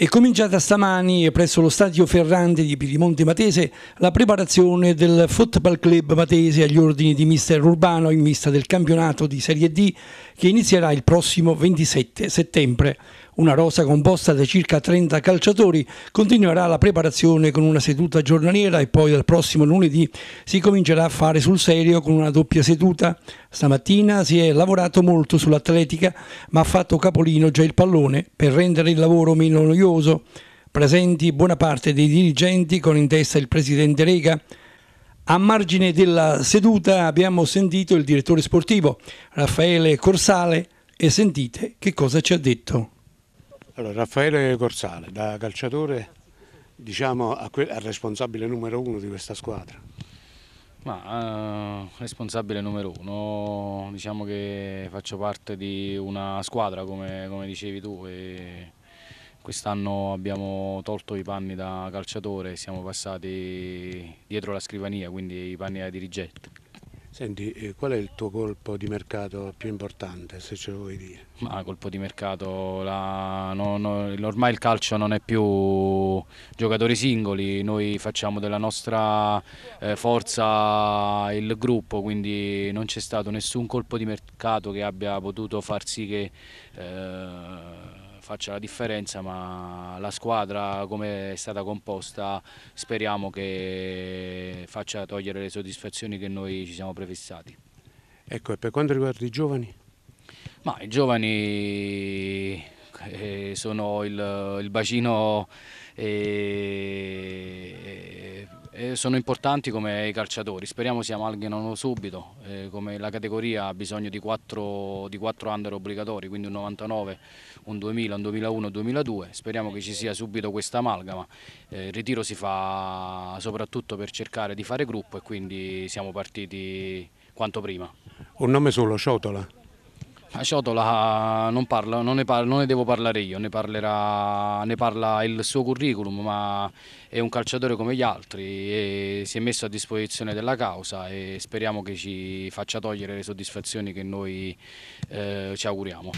È cominciata stamani presso lo stadio Ferrante di Pirimonte Matese la preparazione del Football Club Matese agli ordini di mister Urbano in vista del campionato di Serie D che inizierà il prossimo 27 settembre. Una rosa composta da circa 30 calciatori continuerà la preparazione con una seduta giornaliera e poi dal prossimo lunedì si comincerà a fare sul serio con una doppia seduta. Stamattina si è lavorato molto sull'atletica ma ha fatto capolino già il pallone per rendere il lavoro meno noioso. Presenti buona parte dei dirigenti con in testa il presidente Rega, a margine della seduta abbiamo sentito il direttore sportivo Raffaele Corsale e sentite che cosa ci ha detto. Allora, Raffaele Corsale, da calciatore, diciamo, è responsabile numero uno di questa squadra. Ma, eh, responsabile numero uno, diciamo che faccio parte di una squadra come, come dicevi tu quest'anno abbiamo tolto i panni da calciatore e siamo passati dietro la scrivania, quindi i panni da dirigente. Senti, eh, qual è il tuo colpo di mercato più importante, se ce lo vuoi dire? Ma colpo di mercato, la, no, no, ormai il calcio non è più giocatori singoli, noi facciamo della nostra eh, forza il gruppo, quindi non c'è stato nessun colpo di mercato che abbia potuto far sì che... Eh, faccia la differenza, ma la squadra come è stata composta speriamo che faccia togliere le soddisfazioni che noi ci siamo prefissati. Ecco, e per quanto riguarda i giovani? Ma i giovani eh, sono il, il bacino eh, eh, sono importanti come i calciatori, speriamo si amalghinano subito, eh, come la categoria ha bisogno di quattro, di 4 under obbligatori, quindi un 99, un 2000, un 2001, un 2002, speriamo che ci sia subito questa amalgama, eh, il ritiro si fa soprattutto per cercare di fare gruppo e quindi siamo partiti quanto prima. Un nome solo, Ciotola? La ciotola non, parla, non, ne parla, non, ne devo parlare io, ne, parlerà, ne, parla il suo curriculum, ma è un calciatore come gli altri e si è messo a disposizione della causa e speriamo che ci faccia togliere le soddisfazioni che noi eh, ci auguriamo.